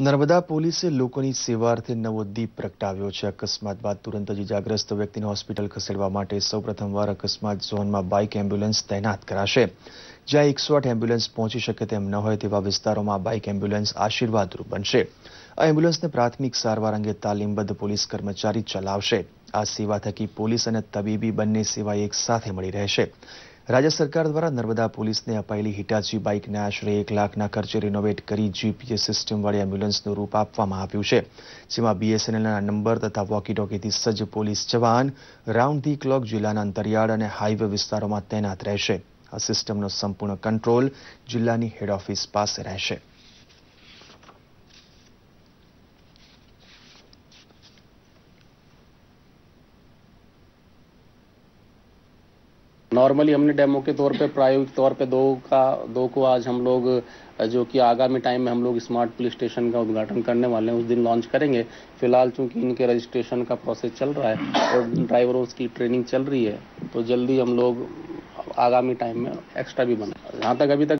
નર્મદા પોલીસે લોકોની સેવાર્થે અર્થે નવો દીપ પ્રગટાવ્યો છે અકસ્માત બાદ તુરંત જ ઇજાગ્રસ્ત વ્યક્તિને હોસ્પિટલ ખસેડવા માટે સૌપ્રથમવાર અકસ્માત ઝોનમાં બાઇક એમ્બ્યુલન્સ તૈનાત કરાશે જ્યાં એકસો આઠ એમ્બ્યુલન્સ પહોંચી શકે તેમ ન હોય તેવા વિસ્તારોમાં બાઇક એમ્બ્યુલન્સ આશીર્વાદરૂપ બનશે આ એમ્બ્યુલન્સને પ્રાથમિક સારવાર અંગે તાલીમબદ્ધ પોલીસ કર્મચારી ચલાવશે આ સેવા થકી પોલીસ અને તબીબી બંને સેવા એક સાથે મળી રહેશે રાજ્ય સરકાર દ્વારા નર્મદા પોલીસને અપાયેલી હિટાચી બાઇકને આશરે એક લાખના ખર્ચે રિનોવેટ કરી જીપીએસ સિસ્ટમવાળી એમ્બ્યુલન્સનું રૂપ આપવામાં આવ્યું છે જેમાં બીએસએનએલના નંબર તથા વોકીટોકીથી સજ્જ પોલીસ જવાન રાઉન્ડ ધી ક્લોક જિલ્લાના અંતરિયાળ અને હાઇવે વિસ્તારોમાં તૈનાત રહેશે આ સિસ્ટમનો સંપૂર્ણ કંટ્રોલ જિલ્લાની હેડ ઓફિસ પાસે રહેશે नॉर्मली हमने डेमो के तौर पे प्रायोगिक तौर पे दो का दो को आज हम लोग जो कि आगामी टाइम में हम लोग स्मार्ट पुलिस स्टेशन का उद्घाटन करने वाले हैं उस दिन लॉन्च करेंगे फिलहाल चूंकि इनके रजिस्ट्रेशन का प्रोसेस चल रहा है और ड्राइवरों की ट्रेनिंग चल रही है तो जल्दी हम लोग आगामी टाइम में एक्स्ट्रा भी बना जहाँ तक अभी तक